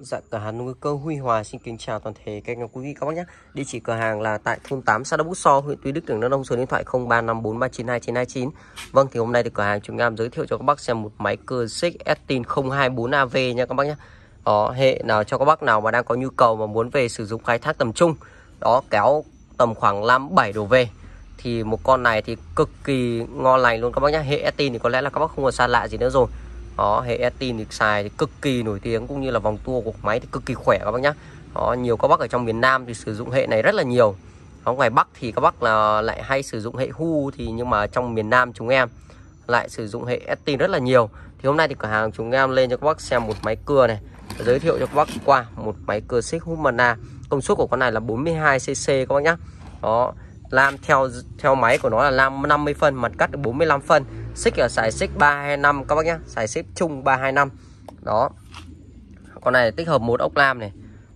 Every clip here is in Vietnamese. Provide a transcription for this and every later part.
Dạ, cửa hàng nuôi cơ Huy Hòa xin kính chào toàn thể các anh quý vị các bác nhé. Địa chỉ cửa hàng là tại thôn 8 xã đông Bút So, huyện Tuy Đức, tỉnh Đắk Nông, số điện thoại 0354392929. Vâng thì hôm nay thì cửa hàng chúng em giới thiệu cho các bác xem một máy cơ xích Estin 024AV nha các bác nhé. Đó, hệ nào cho các bác nào mà đang có nhu cầu mà muốn về sử dụng khai thác tầm trung. Đó, kéo tầm khoảng 5 7 đổ về thì một con này thì cực kỳ ngon lành luôn các bác nhé. Hệ Estin thì có lẽ là các bác không còn xa lạ gì nữa rồi đó hệ etin thì xài thì cực kỳ nổi tiếng cũng như là vòng tua của máy thì cực kỳ khỏe các bác nhá đó, nhiều các bác ở trong miền Nam thì sử dụng hệ này rất là nhiều ở ngoài Bắc thì các bác là lại hay sử dụng hệ Hu thì nhưng mà trong miền Nam chúng em lại sử dụng hệ etin rất là nhiều thì hôm nay thì cửa hàng chúng em lên cho các bác xem một máy cưa này giới thiệu cho các bác qua một máy cưa xích Humana công suất của con này là 42 cc các bác nhá đó lam theo theo máy của nó là lam 50 phân mặt cắt được 45 phân xích ở xài xích 325 các bác nhá xài xích chung 325 đó con này tích hợp một ốc lam này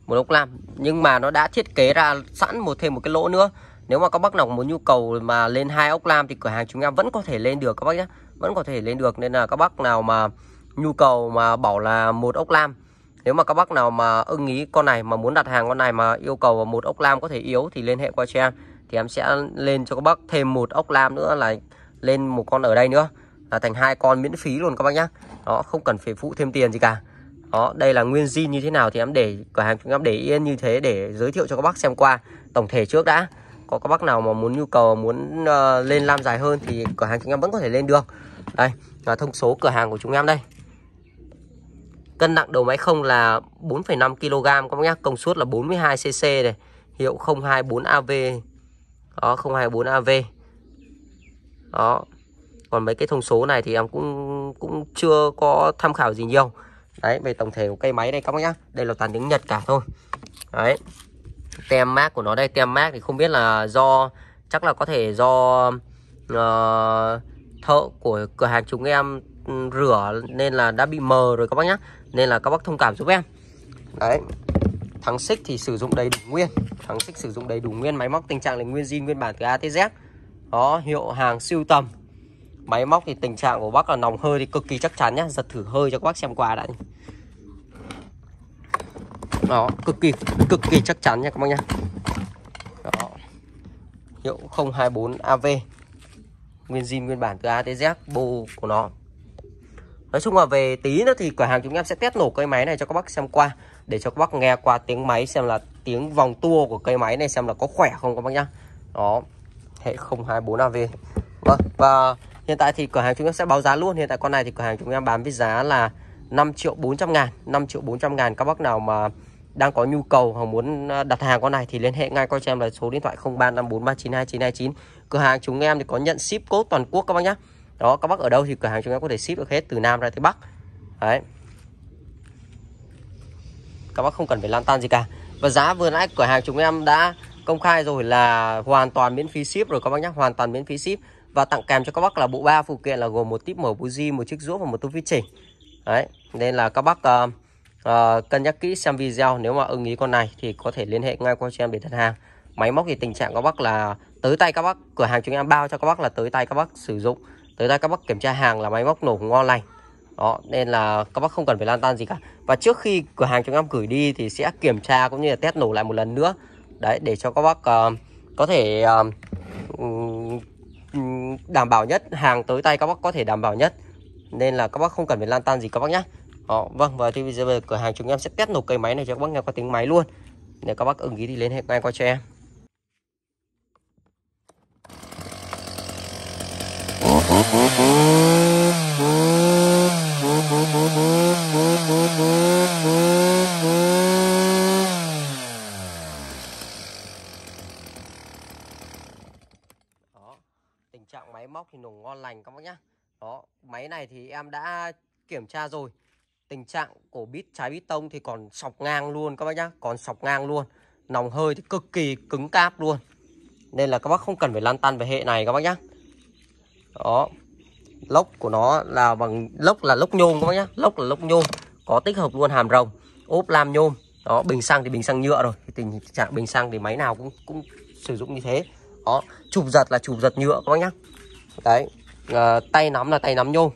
một ốc lam nhưng mà nó đã thiết kế ra sẵn một thêm một cái lỗ nữa nếu mà các bác nào có muốn nhu cầu mà lên hai ốc lam thì cửa hàng chúng em vẫn có thể lên được các bác nhé vẫn có thể lên được nên là các bác nào mà nhu cầu mà bảo là một ốc lam nếu mà các bác nào mà ưng ý con này mà muốn đặt hàng con này mà yêu cầu một ốc lam có thể yếu thì liên hệ qua cho em thì em sẽ lên cho các bác thêm một ốc lam nữa là lên một con ở đây nữa là thành hai con miễn phí luôn các bác nhá đó không cần phải phụ thêm tiền gì cả đó đây là nguyên zin như thế nào thì em để cửa hàng chúng em để yên như thế để giới thiệu cho các bác xem qua tổng thể trước đã có các bác nào mà muốn nhu cầu muốn uh, lên lam dài hơn thì cửa hàng chúng em vẫn có thể lên được đây là thông số cửa hàng của chúng em đây cân nặng đầu máy không là 4,5 kg các bác nhá công suất là 42 cc này hiệu 024 av đó 024 av đó còn mấy cái thông số này thì em cũng cũng chưa có tham khảo gì nhiều đấy về tổng thể của cây máy đây các bác nhá đây là toàn tiếng nhật cả thôi đấy tem mát của nó đây tem mát thì không biết là do chắc là có thể do uh, thợ của cửa hàng chúng em ừ, rửa nên là đã bị mờ rồi các bác nhá nên là các bác thông cảm giúp em đấy thắng xích thì sử dụng đầy đủ nguyên thắng xích sử dụng đầy đủ nguyên máy móc tình trạng là nguyên zin nguyên bản từ A tới Z đó hiệu hàng siêu tầm máy móc thì tình trạng của bác là nòng hơi thì cực kỳ chắc chắn nhá giật thử hơi cho các bác xem qua đã đó cực kỳ cực kỳ chắc chắn nha các bác nhá đó hiệu 024 AV nguyên zin nguyên bản từ A tới Z bù của nó Nói chung là về tí nữa thì cửa hàng chúng em sẽ test nổ cây máy này cho các bác xem qua Để cho các bác nghe qua tiếng máy xem là tiếng vòng tua của cây máy này xem là có khỏe không các bác nhá Đó hệ 024 AV vâng và hiện tại thì cửa hàng chúng em sẽ báo giá luôn hiện tại con này thì cửa hàng chúng em bán với giá là 5 triệu 400 ngàn 5 triệu 400 ngàn các bác nào mà đang có nhu cầu hoặc muốn à, đặt hàng con này thì liên hệ ngay coi cho em là số điện thoại 0354392929 cửa hàng chúng em thì có nhận ship code toàn quốc các bác nhé đó các bác ở đâu thì cửa hàng chúng em có thể ship được hết từ Nam ra tới Bắc đấy các bác không cần phải lan tan gì cả và giá vừa nãy cửa hàng chúng em đã công khai rồi là hoàn toàn miễn phí ship rồi các bác nhé hoàn toàn miễn phí ship và tặng kèm cho các bác là bộ ba phụ kiện là gồm một típ mở buji một chiếc rũa và một tu vi chỉnh đấy nên là các bác uh, uh, cân nhắc kỹ xem video nếu mà ưng ý con này thì có thể liên hệ ngay qua cho em để đặt hàng máy móc thì tình trạng các bác là tới tay các bác cửa hàng chúng em bao cho các bác là tới tay các bác sử dụng tới tay các bác kiểm tra hàng là máy móc nổ ngon lành đó nên là các bác không cần phải lan tan gì cả và trước khi cửa hàng chúng em gửi đi thì sẽ kiểm tra cũng như là test nổ lại một lần nữa đấy để cho các bác uh, có thể uh, đảm bảo nhất hàng tới tay các bác có thể đảm bảo nhất nên là các bác không cần phải lan tan gì các bác nhé họ ờ, vâng và thì bây giờ cửa hàng chúng em sẽ test nộp cây máy này cho các bác nghe qua tiếng máy luôn để các bác ứng ý thì liên hệ ngay qua cho em móc thì nổ ngon lành các bác nhá đó máy này thì em đã kiểm tra rồi tình trạng của bít trái bít tông thì còn sọc ngang luôn các bác nhá còn sọc ngang luôn nòng hơi thì cực kỳ cứng cáp luôn nên là các bác không cần phải lăn tăn về hệ này các bác nhá đó lốc của nó là bằng lốc là lốc nhôm các bác nhá lốc là lốc nhôm có tích hợp luôn hàm rồng ốp lam nhôm đó bình xăng thì bình xăng nhựa rồi tình trạng bình xăng thì máy nào cũng cũng sử dụng như thế đó chụp giật là chụp giật nhựa các bác nhá đấy à, tay nắm là tay nắm nhôm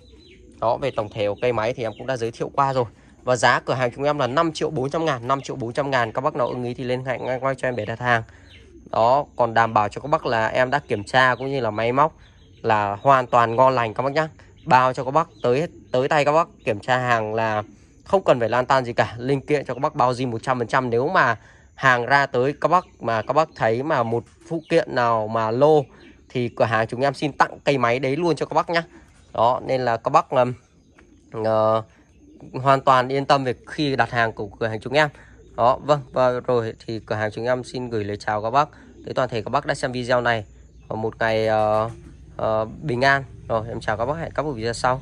đó về tổng thể của cây máy thì em cũng đã giới thiệu qua rồi và giá cửa hàng chúng em là 5 triệu 400 ngàn 5 triệu 400 ngàn các bác nào ưng ý thì liên hệ ngay qua cho em để đặt hàng đó còn đảm bảo cho các bác là em đã kiểm tra cũng như là máy móc là hoàn toàn ngon lành các bác nhé bao cho các bác tới tới tay các bác kiểm tra hàng là không cần phải lan tan gì cả linh kiện cho các bác bao di 100% nếu mà hàng ra tới các bác mà các bác thấy mà một phụ kiện nào mà lô thì cửa hàng chúng em xin tặng cây máy đấy luôn cho các bác nhá đó nên là các bác um, uh, hoàn toàn yên tâm về khi đặt hàng của cửa hàng chúng em đó vâng và rồi thì cửa hàng chúng em xin gửi lời chào các bác tới toàn thể các bác đã xem video này một ngày uh, uh, bình an rồi em chào các bác hẹn các buổi video sau